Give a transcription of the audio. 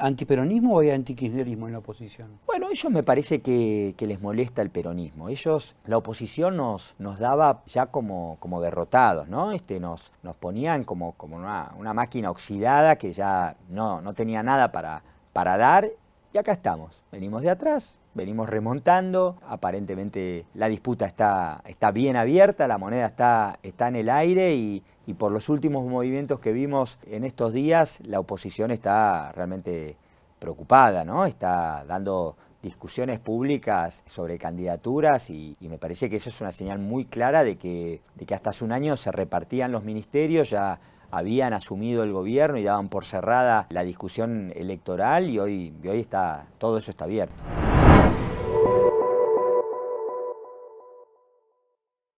¿Antiperonismo o hay antikirchnerismo en la oposición? Bueno, ellos me parece que, les molesta el peronismo. Ellos, la oposición nos, nos daba ya como, como derrotados, ¿no? Este, nos, nos ponían como, como una, máquina oxidada que ya no, no tenía nada para, para dar y acá estamos, venimos de atrás, venimos remontando, aparentemente la disputa está, bien abierta, la moneda está, en el aire y, por los últimos movimientos que vimos en estos días, la oposición está realmente preocupada, ¿no? Está dando discusiones públicas sobre candidaturas y, me parece que eso es una señal muy clara de que, de que hasta hace un año se repartían los ministerios, ya habían asumido el gobierno y daban por cerrada la discusión electoral y hoy, hoy está, todo eso está abierto.